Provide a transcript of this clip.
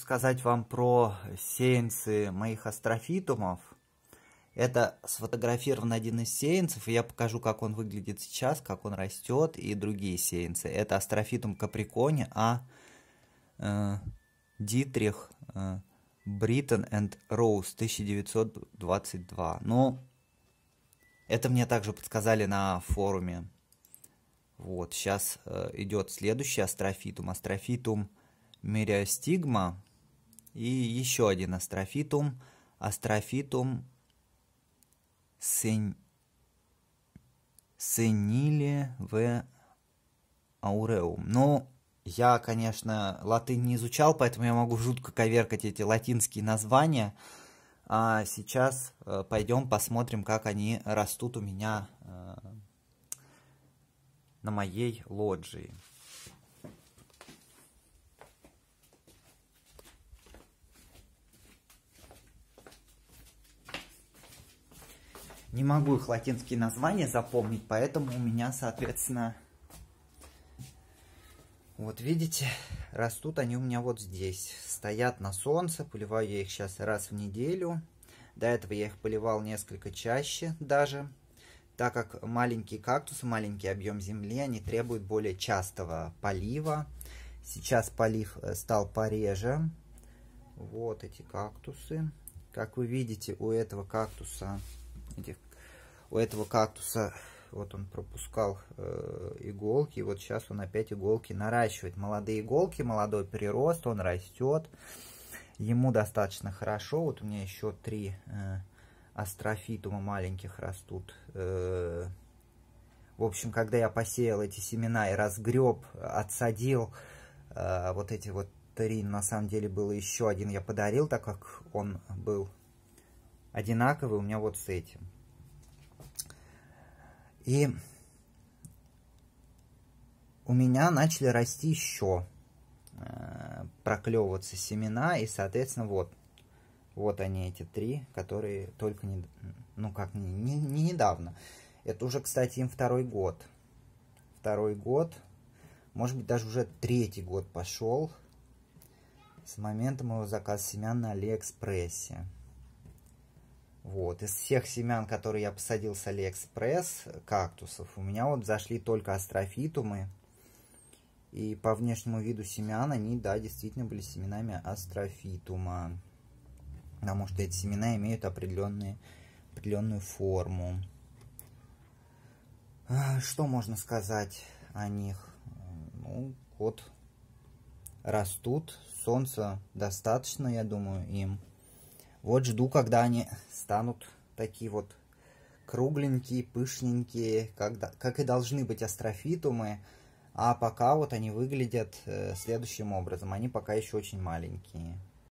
сказать вам про сеянцы моих астрофитумов. Это сфотографирован один из сеянцев, и я покажу, как он выглядит сейчас, как он растет, и другие сеянцы. Это астрофитум каприкони, а э, Дитрих э, энд Роуз 1922. Ну, это мне также подсказали на форуме. Вот, сейчас э, идет следующий астрофитум. Астрофитум Мериостигма и еще один астрофитум, астрофитум сен... сениле в ауреум. Но ну, я, конечно, латынь не изучал, поэтому я могу жутко коверкать эти латинские названия. А сейчас э, пойдем посмотрим, как они растут у меня э, на моей лоджии. Не могу их латинские названия запомнить, поэтому у меня, соответственно... Вот видите, растут они у меня вот здесь. Стоят на солнце, поливаю я их сейчас раз в неделю. До этого я их поливал несколько чаще даже, так как маленькие кактусы, маленький объем земли, они требуют более частого полива. Сейчас полив э, стал пореже. Вот эти кактусы. Как вы видите, у этого кактуса посмотрите, у этого кактуса вот он пропускал э, иголки, вот сейчас он опять иголки наращивает. Молодые иголки, молодой прирост, он растет, ему достаточно хорошо. Вот у меня еще три э, астрофитума маленьких растут. Э, в общем, когда я посеял эти семена и разгреб, отсадил э, вот эти вот три, на самом деле было еще один, я подарил, так как он был одинаковые у меня вот с этим. И у меня начали расти еще э, проклевываться семена, и, соответственно, вот, вот они эти три, которые только, не, ну как, не, не, не недавно. Это уже, кстати, им второй год. Второй год, может быть, даже уже третий год пошел с момента моего заказа семян на Алиэкспрессе. Вот. Из всех семян, которые я посадил с Алиэкспресс, кактусов, у меня вот зашли только астрофитумы. И по внешнему виду семян они, да, действительно были семенами астрофитума. Потому что эти семена имеют определенные, определенную форму. Что можно сказать о них? Ну, вот растут, солнца достаточно, я думаю, им. Вот жду, когда они станут такие вот кругленькие, пышненькие, когда, как и должны быть астрофитумы. А пока вот они выглядят э, следующим образом. Они пока еще очень маленькие.